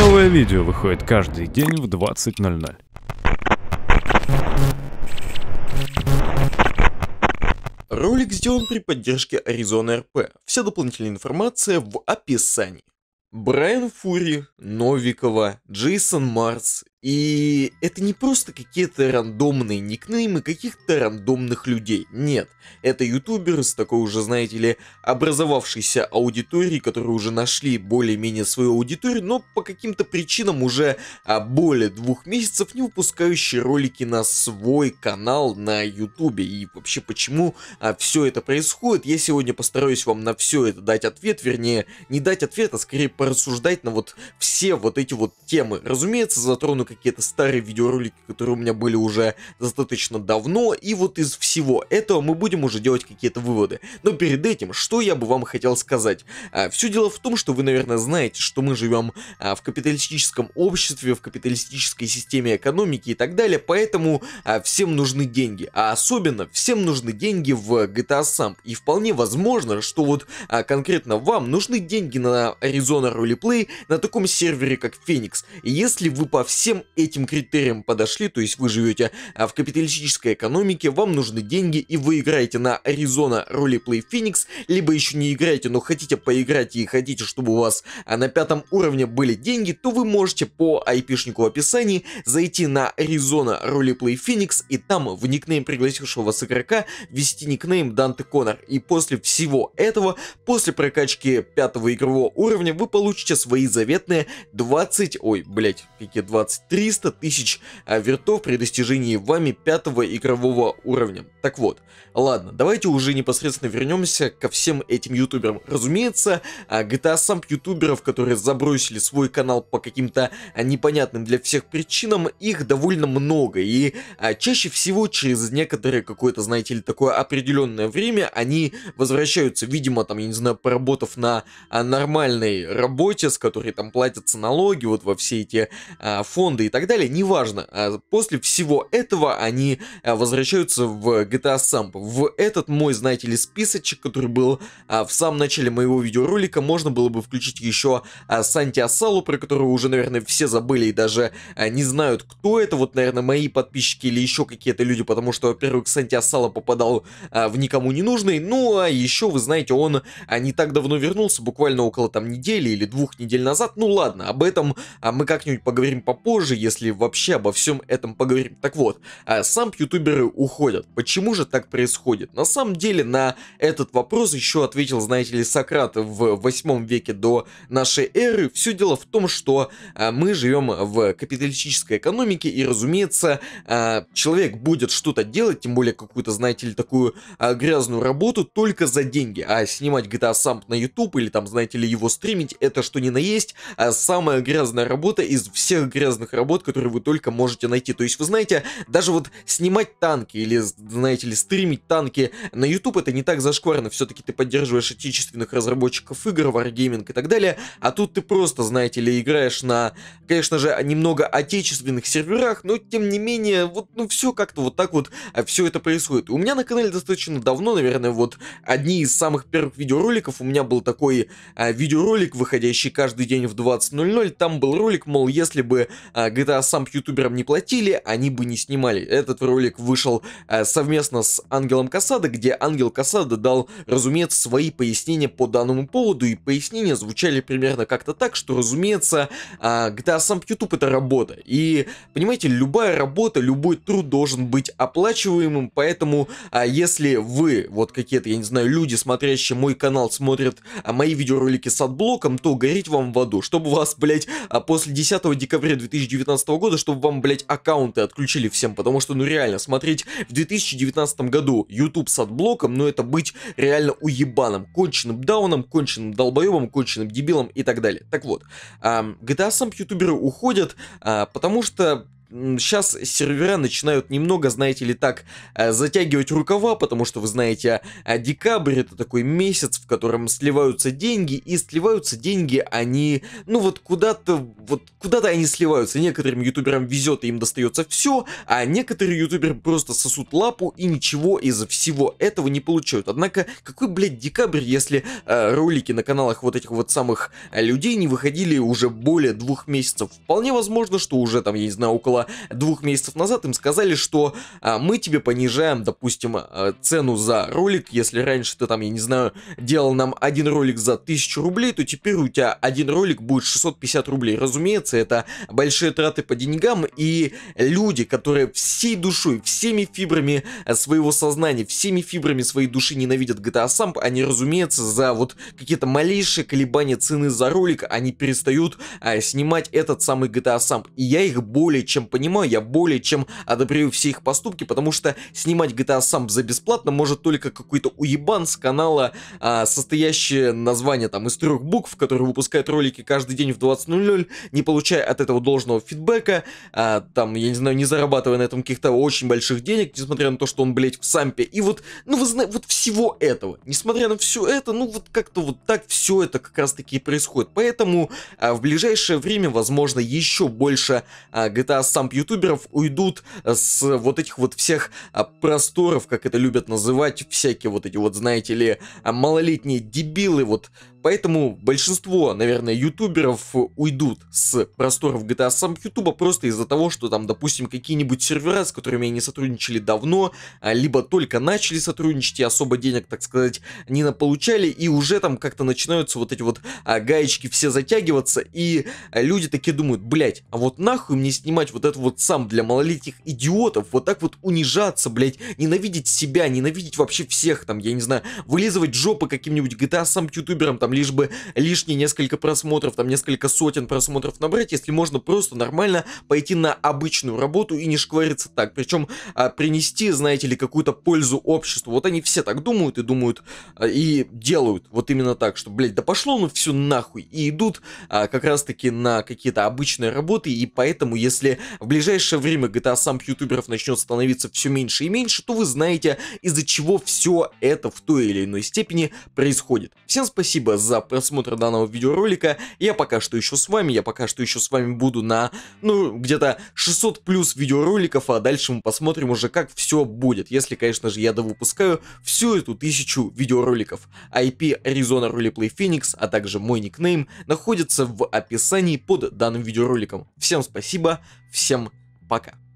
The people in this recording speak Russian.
Новое видео выходит каждый день в 20.00. Ролик сделан при поддержке Arizona RP. Вся дополнительная информация в описании. Брайан Фури, Новикова, Джейсон Марс и это не просто какие-то рандомные никнеймы каких-то рандомных людей. Нет, это ютуберы с такой уже, знаете ли, образовавшейся аудиторией, которые уже нашли более-менее свою аудиторию, но по каким-то причинам уже а, более двух месяцев не выпускающие ролики на свой канал на ютубе. И вообще, почему а, все это происходит, я сегодня постараюсь вам на все это дать ответ, вернее, не дать ответ, а скорее порассуждать на вот все вот эти вот темы. Разумеется, затрону какие какие-то старые видеоролики, которые у меня были уже достаточно давно, и вот из всего этого мы будем уже делать какие-то выводы. Но перед этим, что я бы вам хотел сказать? А, все дело в том, что вы, наверное, знаете, что мы живем а, в капиталистическом обществе, в капиталистической системе экономики и так далее, поэтому а, всем нужны деньги, а особенно всем нужны деньги в GTA Samp, и вполне возможно, что вот а, конкретно вам нужны деньги на Arizona Roleplay на таком сервере, как Феникс, и если вы по всем всем этим критериям подошли, то есть вы живете а, в капиталистической экономике, вам нужны деньги и вы играете на Arizona Roleplay Phoenix, либо еще не играете, но хотите поиграть и хотите, чтобы у вас а, на пятом уровне были деньги, то вы можете по айпишнику в описании зайти на Arizona Roleplay Phoenix и там в никнейм пригласившего вас игрока ввести никнейм Данте Коннор. И после всего этого, после прокачки пятого игрового уровня, вы получите свои заветные 20, ой, блять, какие 20, 300 тысяч а, вертов при достижении вами пятого игрового уровня. Так вот, ладно, давайте уже непосредственно вернемся ко всем этим ютуберам. Разумеется, а, GTA сам ютуберов, которые забросили свой канал по каким-то а, непонятным для всех причинам, их довольно много. И чаще всего через некоторое какое-то, знаете ли, такое определенное время они возвращаются, видимо, там, я не знаю, поработав на нормальной работе, с которой там платятся налоги, вот во все эти фонды раунды и так далее, неважно. А после всего этого они а, возвращаются в GTA Samp. В этот мой, знаете ли, списочек, который был а, в самом начале моего видеоролика, можно было бы включить еще а, Санти Асалу, про которого уже, наверное, все забыли и даже а, не знают, кто это. Вот, наверное, мои подписчики или еще какие-то люди, потому что, во-первых, Санти Асала попадал а, в никому не нужный. Ну, а еще, вы знаете, он а, не так давно вернулся, буквально около там недели или двух недель назад. Ну, ладно, об этом а, мы как-нибудь поговорим попозже позже, если вообще обо всем этом поговорим. Так вот, а сам ютуберы уходят. Почему же так происходит? На самом деле на этот вопрос еще ответил, знаете ли, Сократ в 8 веке до нашей эры. Все дело в том, что а, мы живем в капиталистической экономике и, разумеется, а, человек будет что-то делать, тем более какую-то, знаете ли, такую а, грязную работу только за деньги. А снимать GTA Samp на YouTube или там, знаете ли, его стримить, это что ни на есть самая грязная работа из всех грязных работ, которые вы только можете найти. То есть, вы знаете, даже вот снимать танки или, знаете ли, стримить танки на YouTube это не так зашкварно. Все-таки ты поддерживаешь отечественных разработчиков игр, Wargaming и так далее. А тут ты просто, знаете ли, играешь на, конечно же, немного отечественных серверах, но тем не менее, вот, ну, все как-то вот так вот а, все это происходит. У меня на канале достаточно давно, наверное, вот одни из самых первых видеороликов, у меня был такой а, видеоролик, выходящий каждый день в 20.00, там был ролик, мол, если бы а, GTA а сам ютуберам не платили, они бы не снимали. Этот ролик вышел э, совместно с Ангелом Касада, где Ангел Касада дал, разумеется, свои пояснения по данному поводу, и пояснения звучали примерно как-то так, что, разумеется, э, GTA а сам YouTube это работа. И, понимаете, любая работа, любой труд должен быть оплачиваемым, поэтому, э, если вы, вот какие-то, я не знаю, люди, смотрящие мой канал, смотрят э, мои видеоролики с отблоком, то горит вам в аду, чтобы вас, блять, э, после 10 декабря 2019 2019 года, чтобы вам, блядь, аккаунты отключили всем, потому что, ну реально, смотреть в 2019 году YouTube с отблоком, ну это быть реально уебаном, конченным дауном, конченным долбоебом, конченным дебилом и так далее. Так вот, GTA сам ютуберы уходят, а, потому что сейчас сервера начинают немного, знаете ли, так э, затягивать рукава, потому что вы знаете, а, декабрь это такой месяц, в котором сливаются деньги, и сливаются деньги, они, ну вот куда-то, вот куда-то они сливаются. Некоторым ютуберам везет, и им достается все, а некоторые ютуберы просто сосут лапу и ничего из всего этого не получают. Однако, какой, блядь, декабрь, если э, ролики на каналах вот этих вот самых э, людей не выходили уже более двух месяцев? Вполне возможно, что уже там, я не знаю, около около двух месяцев назад, им сказали, что а, мы тебе понижаем, допустим, а, цену за ролик, если раньше ты там, я не знаю, делал нам один ролик за 1000 рублей, то теперь у тебя один ролик будет 650 рублей. Разумеется, это большие траты по деньгам, и люди, которые всей душой, всеми фибрами а, своего сознания, всеми фибрами своей души ненавидят GTA Samp, они, разумеется, за вот какие-то малейшие колебания цены за ролик, они перестают а, снимать этот самый GTA Samp. И я их более чем понимаю, я более чем одобряю все их поступки, потому что снимать GTA сам за бесплатно может только какой-то уебан с канала, а, состоящее название там из трех букв, который выпускает ролики каждый день в 20.00, не получая от этого должного фидбэка, а, там, я не знаю, не зарабатывая на этом каких-то очень больших денег, несмотря на то, что он, блядь, в сампе. И вот, ну вы знаете, вот всего этого. Несмотря на все это, ну вот как-то вот так все это как раз-таки и происходит. Поэтому а, в ближайшее время, возможно, еще больше а, GTA самп ютуберов уйдут э, с вот этих вот всех а, просторов, как это любят называть, всякие вот эти вот, знаете ли, а, малолетние дебилы, вот Поэтому большинство, наверное, ютуберов уйдут с просторов GTA сам Ютуба просто из-за того, что там, допустим, какие-нибудь сервера, с которыми они сотрудничали давно, а, либо только начали сотрудничать и особо денег, так сказать, не получали, и уже там как-то начинаются вот эти вот а, гаечки все затягиваться, и люди такие думают, блять, а вот нахуй мне снимать вот это вот сам для малолетних идиотов, вот так вот унижаться, блять, ненавидеть себя, ненавидеть вообще всех, там, я не знаю, вылизывать жопы каким-нибудь GTA сам ютуберам, там, там лишь бы лишние несколько просмотров, там несколько сотен просмотров набрать, если можно просто нормально пойти на обычную работу и не шквариться так. Причем а, принести, знаете ли, какую-то пользу обществу. Вот они все так думают и думают а, и делают вот именно так, что, блядь, да пошло ну все нахуй. И идут а, как раз-таки на какие-то обычные работы, и поэтому, если в ближайшее время GTA сам ютуберов начнет становиться все меньше и меньше, то вы знаете, из-за чего все это в той или иной степени происходит. Всем спасибо за просмотр данного видеоролика. Я пока что еще с вами, я пока что еще с вами буду на, ну, где-то 600 плюс видеороликов, а дальше мы посмотрим уже, как все будет, если, конечно же, я довыпускаю всю эту тысячу видеороликов. IP Arizona Roleplay Phoenix, а также мой никнейм, находится в описании под данным видеороликом. Всем спасибо, всем пока.